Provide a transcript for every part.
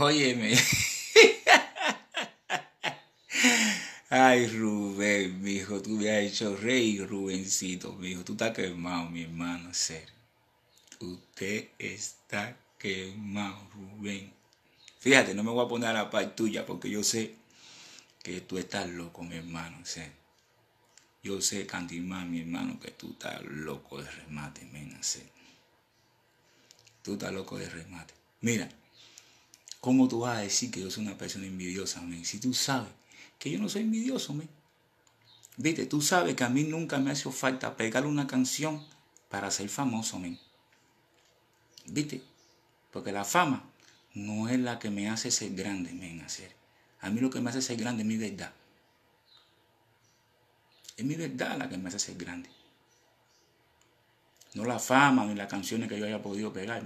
Óyeme. Ay, Rubén, mijo, tú me has hecho rey, Rubencito, mijo. Tú estás quemado, mi hermano, ser. Usted está quemado, Rubén. Fíjate, no me voy a poner a la parte tuya porque yo sé que tú estás loco, mi hermano, ser. Yo sé, Cantimán, mi hermano, que tú estás loco de remate, menos Tú estás loco de remate. Mira. ¿Cómo tú vas a decir que yo soy una persona envidiosa, Si tú sabes que yo no soy envidioso, me Viste, tú sabes que a mí nunca me hace falta pegar una canción para ser famoso, Viste, porque la fama no es la que me hace ser grande, amén, hacer. A mí lo que me hace ser grande es mi verdad. Es mi verdad la que me hace ser grande. No la fama ni las canciones que yo haya podido pegar,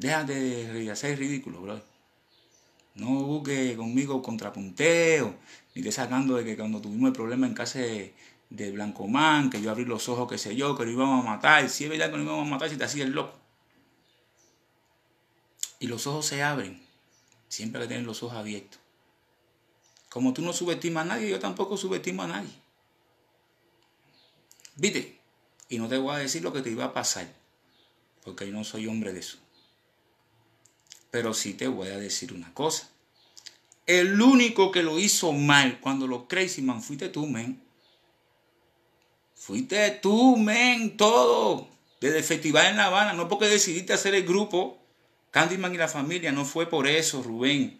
Deja de hacer ridículo, bro. No busques conmigo contrapunteo, ni te sacando de que cuando tuvimos el problema en casa de, Blanco Man, que yo abrí los ojos, que sé yo, que lo íbamos a matar. Si es verdad que lo íbamos a matar, si te hacía el loco. Y los ojos se abren. Siempre que los ojos abiertos. Como tú no subestimas a nadie, yo tampoco subestimo a nadie. ¿Viste? Y no te voy a decir lo que te iba a pasar, porque yo no soy hombre de eso. Pero sí te voy a decir una cosa. El único que lo hizo mal cuando lo Crazy Man fuiste tú, men. Fuiste tú, men, todo. Desde el festival en La Habana, no porque decidiste hacer el grupo Candyman y la familia, no fue por eso, Rubén.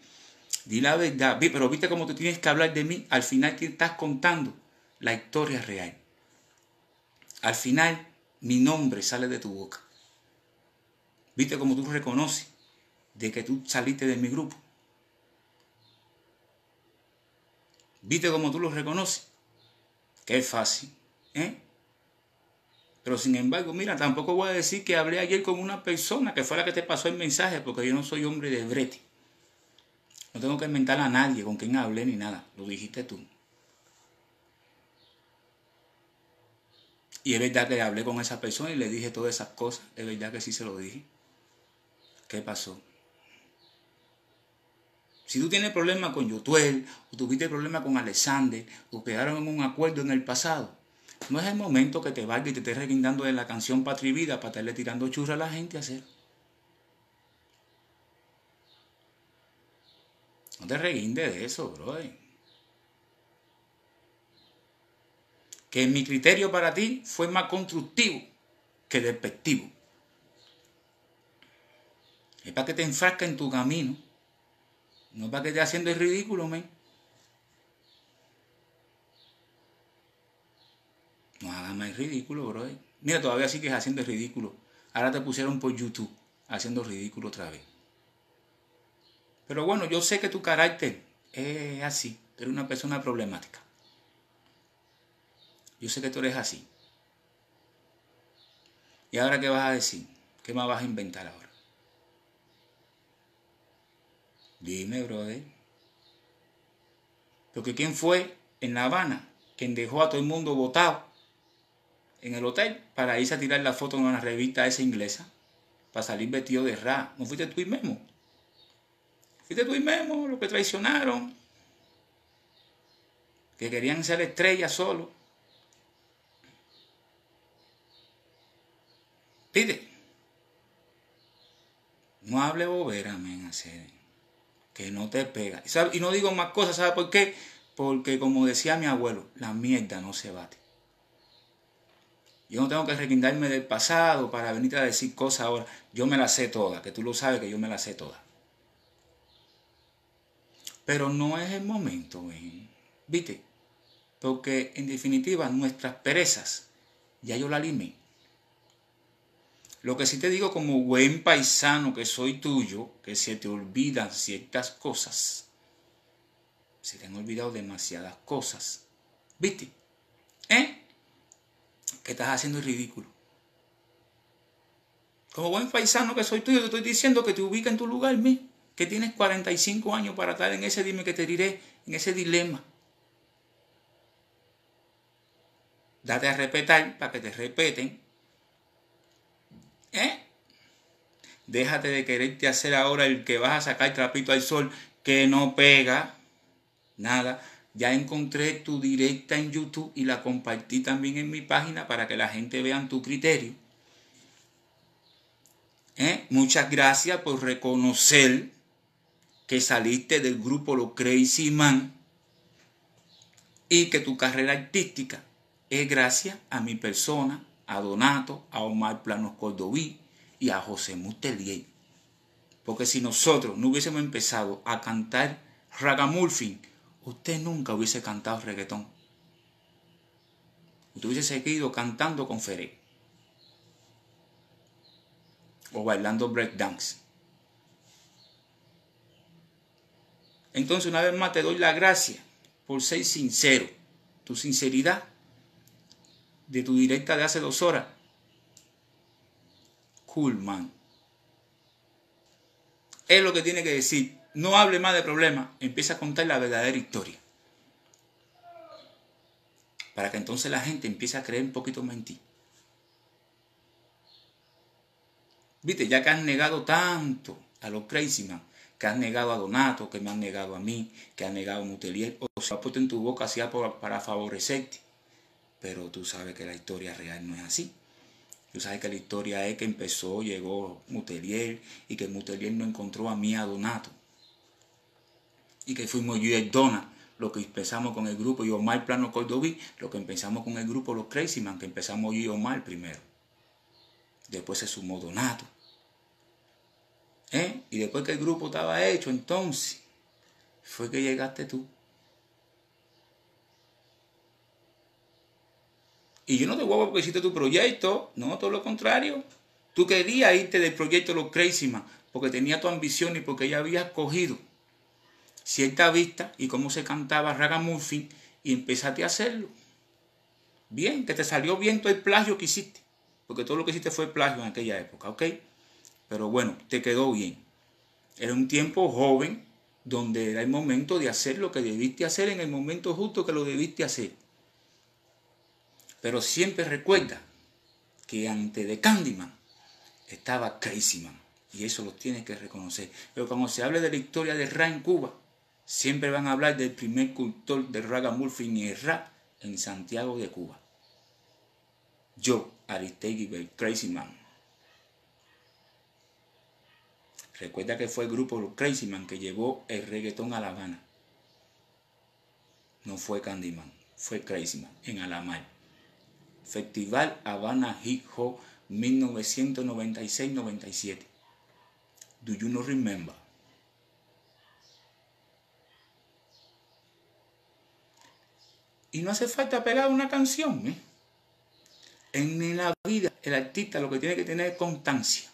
Di la verdad, pero viste cómo tú tienes que hablar de mí. Al final te estás contando la historia real. Al final mi nombre sale de tu boca. Viste cómo tú reconoces de que tú saliste de mi grupo. ¿Viste como tú los reconoces? qué es fácil, ¿eh? Pero sin embargo, mira, tampoco voy a decir que hablé ayer con una persona que fue la que te pasó el mensaje, porque yo no soy hombre de brete. No tengo que inventar a nadie con quien hablé ni nada. Lo dijiste tú. Y es verdad que hablé con esa persona y le dije todas esas cosas. Es verdad que sí se lo dije. ¿Qué pasó? Si tú tienes problema con Yotuel, o tuviste problema con Alexander, o quedaron en un acuerdo en el pasado, no es el momento que te valga y te estés reguindando de la canción patrivida para estarle tirando churra a la gente a hacer. No te reguindes de eso, bro... Que mi criterio para ti fue más constructivo que despectivo. Es para que te enfrasca en tu camino no para que esté haciendo el ridículo, men. No hagas más ridículo, bro. Mira, todavía sigues haciendo el ridículo. Ahora te pusieron por YouTube haciendo ridículo otra vez. Pero bueno, yo sé que tu carácter es así. eres una persona problemática. Yo sé que tú eres así. ¿Y ahora qué vas a decir? ¿Qué más vas a inventar ahora? Dime, brother. Porque ¿quién fue en La Habana quien dejó a todo el mundo votado en el hotel para irse a tirar la foto en una revista esa inglesa? Para salir vestido de ra. ¿No fuiste tú y Memo? ¿Fuiste tú y Memo los que traicionaron? Que querían ser estrella solo. Pide. No hable bobera, men, hacer que no te pega. Y no digo más cosas, ¿sabes por qué? Porque como decía mi abuelo, la mierda no se bate. Yo no tengo que requindarme del pasado para venir a decir cosas ahora. Yo me las sé todas, que tú lo sabes que yo me las sé todas. Pero no es el momento, ¿viste? Porque en definitiva nuestras perezas, ya yo la limé. Lo que sí te digo como buen paisano que soy tuyo, que se te olvidan ciertas cosas. Se te han olvidado demasiadas cosas. ¿Viste? ¿Eh? ¿Qué estás haciendo Es ridículo. Como buen paisano que soy tuyo, te estoy diciendo que te ubica en tu lugar, ¿me? que tienes 45 años para estar en ese dime que te diré, en ese dilema. Date a respetar para que te respeten ¿Eh? Déjate de quererte hacer ahora el que vas a sacar trapito al sol que no pega. Nada. Ya encontré tu directa en YouTube y la compartí también en mi página para que la gente vea tu criterio. ¿Eh? Muchas gracias por reconocer que saliste del grupo Los Crazy Man y que tu carrera artística es gracias a mi persona a Donato, a Omar Planos Cordoví y a José Mustelier. Porque si nosotros no hubiésemos empezado a cantar ragamuffin, usted nunca hubiese cantado reggaetón. Usted hubiese seguido cantando con Feré. O bailando breakdance. Entonces, una vez más, te doy la gracia por ser sincero. Tu sinceridad de tu directa de hace dos horas. Cool, man. Es lo que tiene que decir. No hable más de problemas. Empieza a contar la verdadera historia. Para que entonces la gente empiece a creer un poquito más en ti. Viste, ya que has negado tanto a los crazy man, que has negado a Donato, que me han negado a mí, que has negado a Mutelier, o se ha puesto en tu boca así para favorecerte pero tú sabes que la historia real no es así. Tú sabes que la historia es que empezó, llegó Mutelier y que Mutelier no encontró a mí a Donato. Y que fuimos yo y Dona, lo que empezamos con el grupo, y Omar Plano Cordoví, lo que empezamos con el grupo Los Crazy Man, que empezamos yo y Omar primero. Después se sumó Donato. ¿Eh? Y después que el grupo estaba hecho, entonces fue que llegaste tú. Y yo no te guapo porque hiciste tu proyecto, no, todo lo contrario. Tú querías irte del proyecto Los Crazy porque tenía tu ambición y porque ya habías cogido cierta vista y cómo se cantaba ragamuffin y empezaste a hacerlo. Bien, que te salió bien todo el plagio que hiciste, porque todo lo que hiciste fue plagio en aquella época, ¿ok? Pero bueno, te quedó bien. Era un tiempo joven donde era el momento de hacer lo que debiste hacer en el momento justo que lo debiste hacer. Pero siempre recuerda que antes de Candyman estaba Crazyman. Y eso lo tienes que reconocer. Pero cuando se hable de la historia de Ra en Cuba, siempre van a hablar del primer cultor de Raga y Ra en Santiago de Cuba. Yo, Aristegui el Crazy Man. Recuerda que fue el grupo Crazyman Crazy Man que llevó el reggaetón a La Habana. No fue Candyman, fue Crazy Man en Alamar. Festival Habana Hip Hop 1996-97. Do you not remember? Y no hace falta pegar una canción. ¿eh? En la vida, el artista lo que tiene que tener es constancia.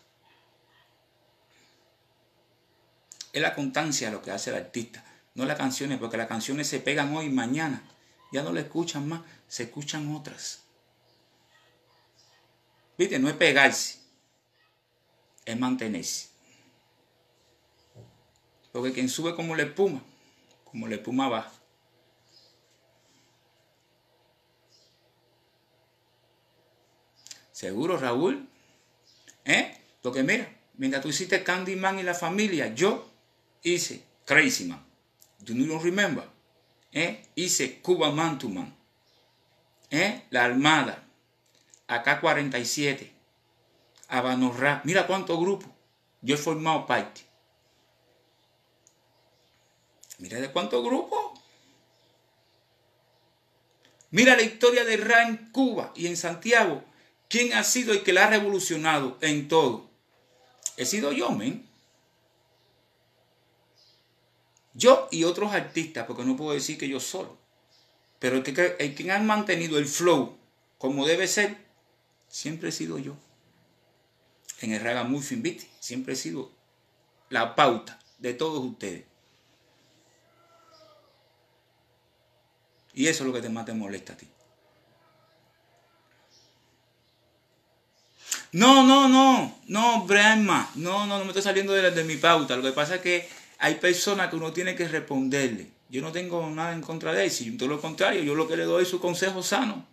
Es la constancia lo que hace el artista, no las canciones, porque las canciones se pegan hoy y mañana. Ya no la escuchan más, se escuchan otras. Viste, no es pegarse, es mantenerse. Porque quien sube como la espuma, como la espuma baja. Seguro, Raúl. ¿eh? Porque mira, mientras tú hiciste Candyman y la familia, yo hice Crazy Man. Tú you don't remember? ¿Eh? Hice Cuba Man ¿Eh? La Armada acá 47 Habanorra. Mira cuánto grupo yo he formado parte. Mira de cuántos grupos. Mira la historia de Ra en Cuba y en Santiago. ¿Quién ha sido el que la ha revolucionado en todo? He sido yo, men. Yo y otros artistas, porque no puedo decir que yo solo. Pero el que, el quien ha mantenido el flow como debe ser siempre he sido yo. En el Raga Muy Finviti, siempre he sido la pauta de todos ustedes. Y eso es lo que te más te molesta a ti. No, no, no, no, Brahma, no, no, no me estoy saliendo de, de mi pauta. Lo que pasa es que hay personas que uno tiene que responderle. Yo no tengo nada en contra de él, si todo lo contrario, yo lo que le doy es su consejo sano.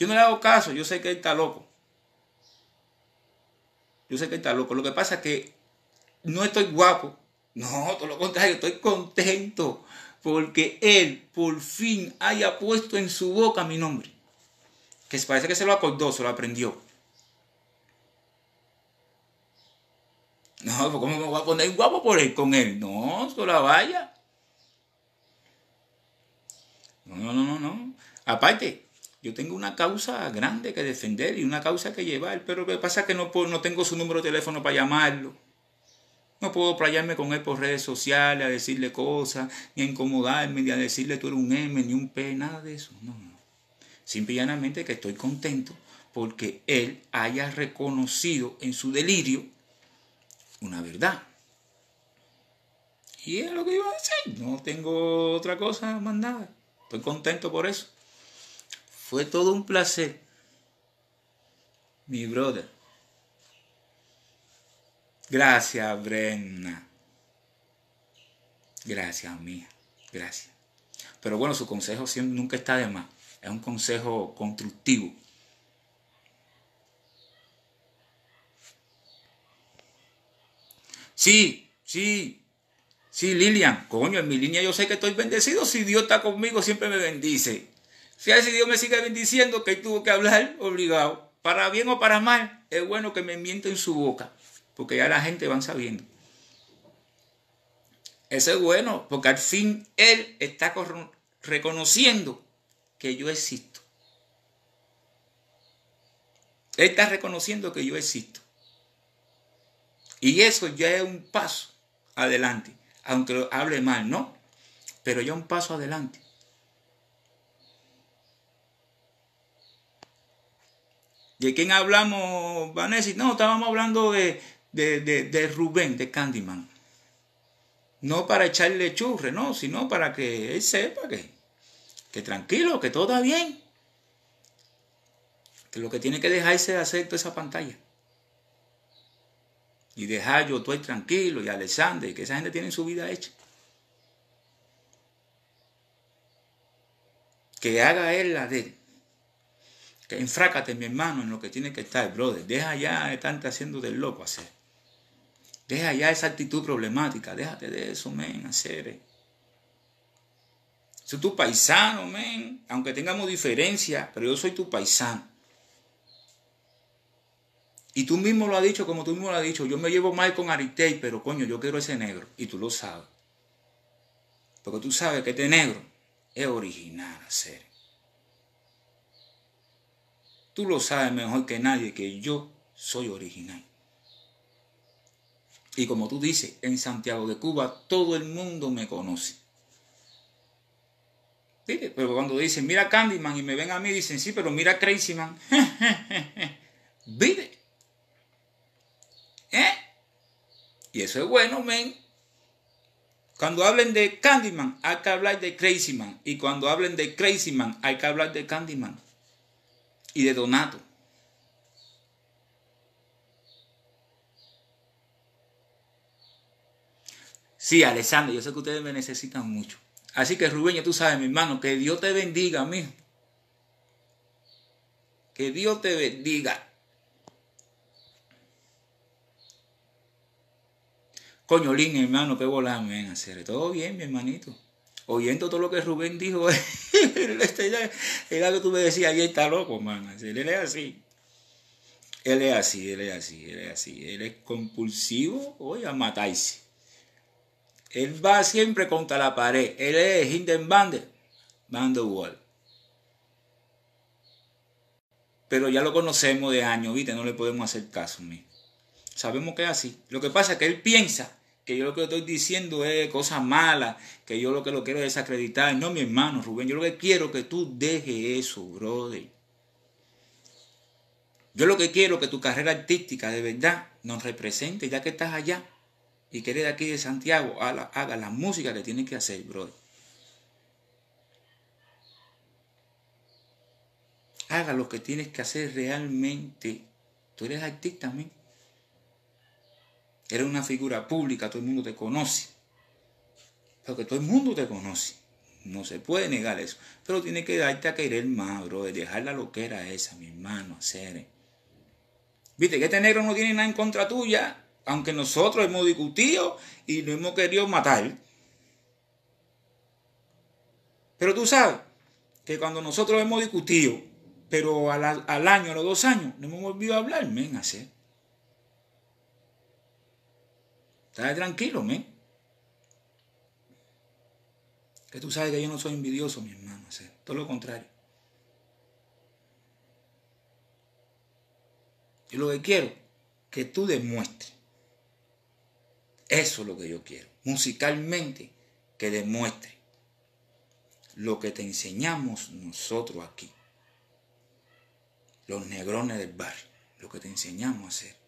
Yo no le hago caso, yo sé que él está loco. Yo sé que él está loco. Lo que pasa es que no estoy guapo. No, todo lo contrario, estoy contento porque él por fin haya puesto en su boca mi nombre. Que parece que se lo acordó, se lo aprendió. No, pues, ¿cómo me voy a poner guapo por él con él? No, solo la vaya. No, no, no, no. Aparte, yo tengo una causa grande que defender y una causa que llevar, pero lo que pasa es que no, tengo su número de teléfono para llamarlo. No puedo playarme con él por redes sociales a decirle cosas, ni a incomodarme, ni a decirle tú eres un M, ni un P, nada de eso. No, no. Simple y llanamente que estoy contento porque él haya reconocido en su delirio una verdad. Y es lo que iba a decir. No tengo otra cosa más nada. Estoy contento por eso. Fue todo un placer, mi brother. Gracias, Brenna. Gracias, mía. Gracias. Pero bueno, su consejo siempre, nunca está de más. Es un consejo constructivo. Sí, sí, sí, Lilian. Coño, en mi línea yo sé que estoy bendecido. Si Dios está conmigo, siempre me bendice. Si Dios me sigue bendiciendo, que tuvo que hablar obligado, para bien o para mal, es bueno que me en su boca, porque ya la gente van sabiendo. Eso es bueno, porque al fin Él está reconociendo que yo existo. Él está reconociendo que yo existo. Y eso ya es un paso adelante, aunque lo hable mal, ¿no? Pero ya un paso adelante. ¿De quién hablamos, Vanessa? No, estábamos hablando de, de, Rubén, de Candyman. No para echarle churre, no, sino para que él sepa que, que tranquilo, que todo está bien. Que lo que tiene que dejarse de hacer toda esa pantalla. Y dejar yo estoy tranquilo y Alexander, que esa gente tiene su vida hecha. Que haga él la de enfrácate, mi hermano, en lo que tiene que estar, brother. Deja ya de estarte haciendo del loco hacer. Deja ya esa actitud problemática. Déjate de eso, men, hacer. Eh. Soy tu paisano, men. Aunque tengamos diferencias, pero yo soy tu paisano. Y tú mismo lo has dicho, como tú mismo lo has dicho. Yo me llevo mal con Aritei, pero coño, yo quiero ese negro. Y tú lo sabes. Porque tú sabes que este negro es original, hacer. Tú lo sabes mejor que nadie que yo soy original. Y como tú dices, en Santiago de Cuba todo el mundo me conoce. Pero cuando dicen, mira Candyman y me ven a mí, dicen, sí, pero mira Crazyman. ¿Vive? ¿Eh? Y eso es bueno, men. Cuando hablen de Candyman, hay que hablar de Crazyman. Y cuando hablen de Crazyman, hay que hablar de Candyman y de Donato. Sí, Alessandro, yo sé que ustedes me necesitan mucho. Así que Rubén, tú sabes, mi hermano, que Dios te bendiga, mijo. Que Dios te bendiga. Coñolín, hermano, que ven men, hacer. Todo bien, mi hermanito oyendo todo lo que Rubén dijo, era que tú me decías, él está loco, man. Él es así. Él es así, él es así, él es así. Él es compulsivo, oye, a matarse. Él va siempre contra la pared. Él es Hindenbande, Van der Wall. Pero ya lo conocemos de años, ¿viste? No le podemos hacer caso, mí. Sabemos que es así. Lo que pasa es que él piensa que yo lo que estoy diciendo es cosas malas, que yo lo que lo quiero es desacreditar. No, mi hermano Rubén, yo lo que quiero es que tú dejes eso, brother. Yo lo que quiero es que tu carrera artística de verdad nos represente, ya que estás allá y que eres de aquí de Santiago, haga, la música que tienes que hacer, brother. Haga lo que tienes que hacer realmente. Tú eres artista, Eres una figura pública, todo el mundo te conoce. Porque todo el mundo te conoce. No se puede negar eso. Pero tiene que darte a querer más, de Dejar la loquera esa, mi hermano, hacer. Viste que este negro no tiene nada en contra tuya. Aunque nosotros hemos discutido y no hemos querido matar. Pero tú sabes que cuando nosotros hemos discutido, pero al, año, a los dos años, no hemos volvido a hablar, men, hacer. ¿Estás tranquilo, ¿me? Que tú sabes que yo no soy envidioso, mi hermano. todo lo contrario. Yo lo que quiero, que tú demuestres. Eso es lo que yo quiero. Musicalmente, que demuestre lo que te enseñamos nosotros aquí. Los negrones del barrio. Lo que te enseñamos a hacer.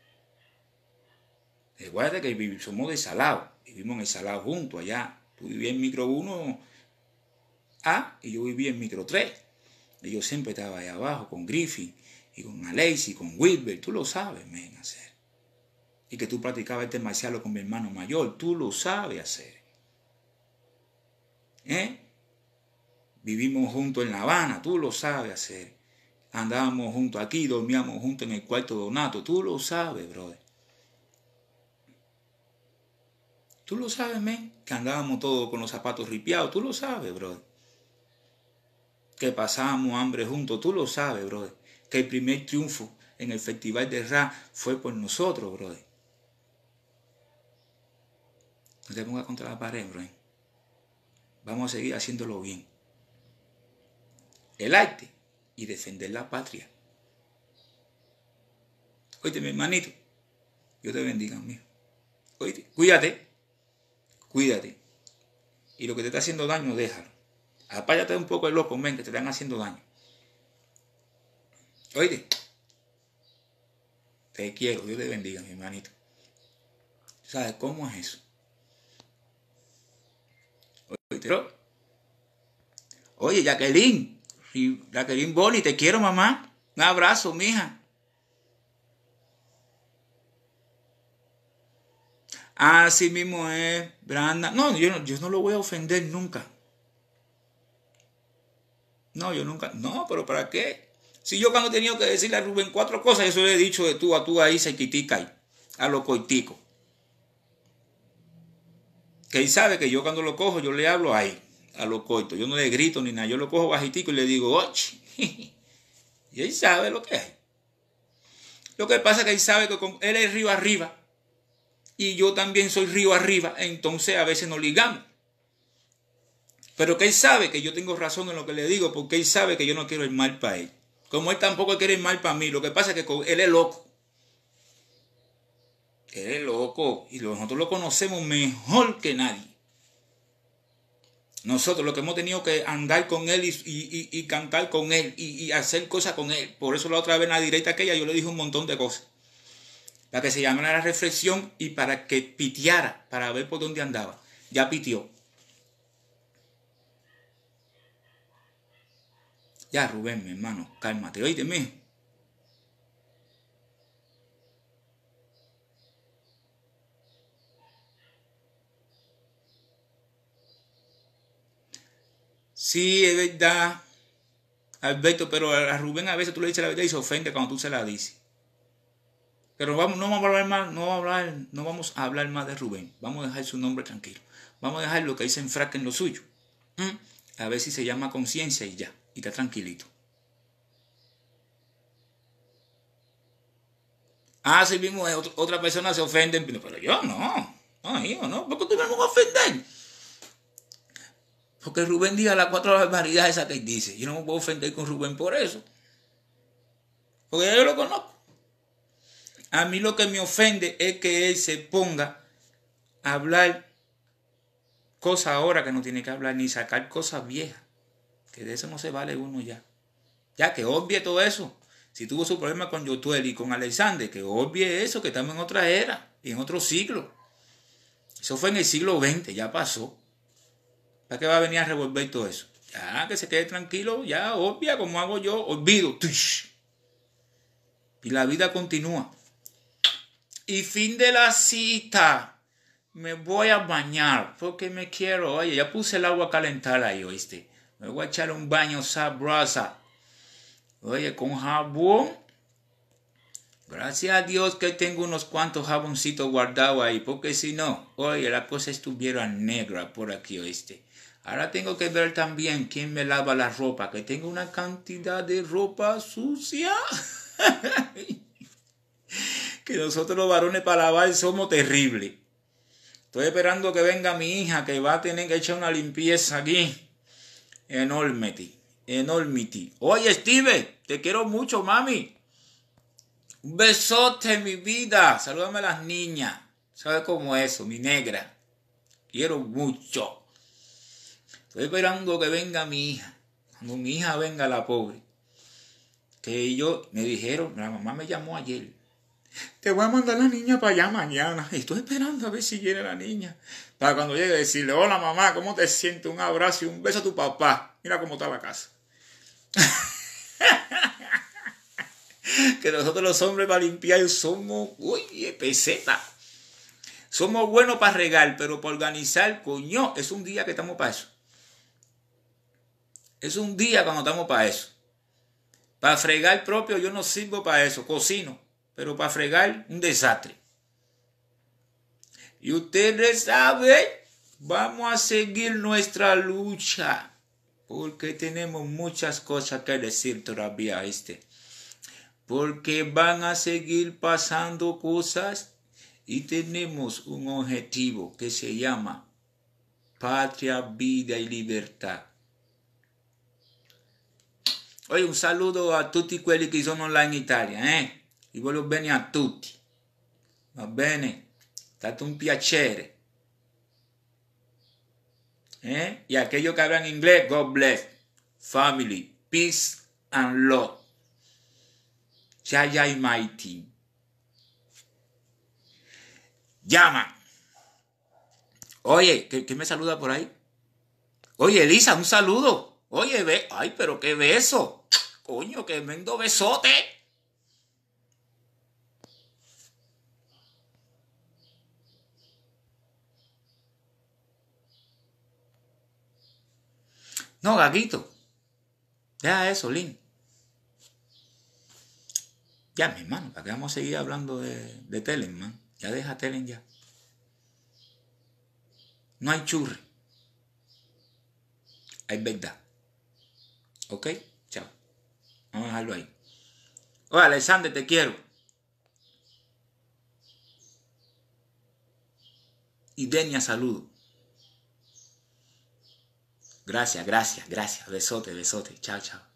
Recuerda que somos de Salado, vivimos en Salado juntos allá. Tú vivías en micro uno a y yo vivía en micro 3. Y yo siempre estaba ahí abajo con Griffin y con y con Wilber, tú lo sabes, men, hacer. Y que tú practicabas este marcial con mi hermano mayor, tú lo sabes hacer. ¿Eh? Vivimos juntos en La Habana, tú lo sabes hacer. Andábamos juntos aquí, dormíamos juntos en el cuarto de Donato, tú lo sabes, brother. Tú lo sabes, men, que andábamos todos con los zapatos ripiados, tú lo sabes, brother. Que pasábamos hambre juntos, tú lo sabes, brother. Que el primer triunfo en el festival de rap fue por nosotros, brother. No te pongas contra la pared, brother. Vamos a seguir haciéndolo bien. El arte y defender la patria. Oye, mi hermanito. Yo te bendiga, mío. Oye, cuídate cuídate. Y lo que te está haciendo daño, déjalo. Apáyate un poco el loco, ven, que te están haciendo daño. Oye, te quiero, Dios te bendiga, mi hermanito. ¿Sabes cómo es eso? Oye, Oye Jacqueline, Jacqueline Boni, te quiero, mamá. Un abrazo, mija. Así mismo es, Branda. No, yo no, lo voy a ofender nunca. No, yo nunca. No, pero ¿para qué? Si yo cuando he tenido que decirle a Rubén cuatro cosas, eso le he dicho de tú a tú ahí, se quitica a lo coitico. Que él sabe que yo cuando lo cojo, yo le hablo ahí, a lo coito. Yo no le grito ni nada, yo lo cojo bajitico y le digo, ¡Ochi! Y él sabe lo que hay. Lo que pasa es que él sabe que él es río arriba y yo también soy río arriba, entonces a veces nos ligamos. Pero que él sabe que yo tengo razón en lo que le digo, porque él sabe que yo no quiero el mal para él. Como él tampoco quiere el mal para mí, lo que pasa es que él es loco. Él es loco y nosotros lo conocemos mejor que nadie. Nosotros lo que hemos tenido que andar con él y, cantar con él y, hacer cosas con él. Por eso la otra vez en la directa aquella yo le dije un montón de cosas. Para que se a la reflexión y para que pitiara, para ver por dónde andaba. Ya pitió. Ya, Rubén, mi hermano, cálmate, Oídeme. Sí, es verdad, Alberto, pero a Rubén a veces tú le dices la verdad y se ofende cuando tú se la dices. Pero no vamos a hablar más, no hablar, no vamos a hablar más de Rubén. Vamos a dejar su nombre tranquilo. Vamos a dejar lo que dice en frac en lo suyo. ¿Mm? A ver si se llama conciencia y ya. Y está tranquilito. Ah, si mismo eh, otra persona se ofende. Pero yo no. No, hijo, no. ¿Por qué tú me vas a ofender? Porque Rubén diga las cuatro barbaridades esas que dice. Yo no me puedo ofender con Rubén por eso. Porque yo lo conozco. A mí lo que me ofende es que él se ponga a hablar cosas ahora que no tiene que hablar, ni sacar cosas viejas. Que de eso no se vale uno ya. Ya que obvie todo eso. Si tuvo su problema con Yotuel y con Alexander, que obvie eso, que estamos en otra era y en otro siglo. Eso fue en el siglo XX, ya pasó. ¿Para qué va a venir a revolver todo eso? Ya, que se quede tranquilo, ya obvia como hago yo, olvido. Y la vida continúa y fin de la cita. Me voy a bañar porque me quiero. Oye, ya puse el agua calentada calentar ahí, ¿oíste? Me voy a echar un baño sabrosa. Oye, con jabón. Gracias a Dios que tengo unos cuantos jaboncitos guardados ahí, porque si no, oye, la cosa estuviera negra por aquí, ¿oíste? Ahora tengo que ver también quién me lava la ropa, que tengo una cantidad de ropa sucia. que nosotros los varones para lavar somos terribles. Estoy esperando que venga mi hija que va a tener que echar una limpieza aquí. enorme enormity. Oye, Steve, te quiero mucho, mami. Un besote, mi vida. Salúdame a las niñas. ¿Sabes cómo es eso, mi negra? Quiero mucho. Estoy esperando que venga mi hija. Cuando mi hija venga, la pobre. Que ellos me dijeron, la mamá me llamó ayer te voy a mandar la niña para allá mañana. Y estoy esperando a ver si viene la niña. Para cuando llegue decirle, hola mamá, ¿cómo te sientes? Un abrazo y un beso a tu papá. Mira cómo está la casa. que nosotros los hombres para limpiar somos, uy, peseta. Somos buenos para regar, pero para organizar, coño, es un día que estamos para eso. Es un día cuando estamos para eso. Para fregar propio yo no sirvo para eso, cocino pero para fregar, un desastre. Y ustedes saben, vamos a seguir nuestra lucha, porque tenemos muchas cosas que decir todavía, este. Porque van a seguir pasando cosas y tenemos un objetivo que se llama patria, vida y libertad. Oye, un saludo a tutti quelli que son online en Italia, ¿eh? Vi a venir a tutti. Va bene? È un piacere. ¿Eh? Y aquellos que hablan inglés, God bless. Family, peace and love. Chaya y Mighty. Llama. Oye, ¿qué me saluda por ahí? Oye, Elisa, un saludo. Oye, ve. Ay, pero qué beso. Coño, qué mendo besote. No, Gaguito. Deja eso, Lin. Ya, mi hermano, ¿para qué vamos a seguir hablando de, de Telen, man? Ya deja Telen ya. No hay churre. Hay verdad. ¿Ok? Chao. Vamos a dejarlo ahí. Hola Alexander, te quiero. Y Denia, saludo. Gracias, gracias, gracias. Besote, besote. Chao, chao.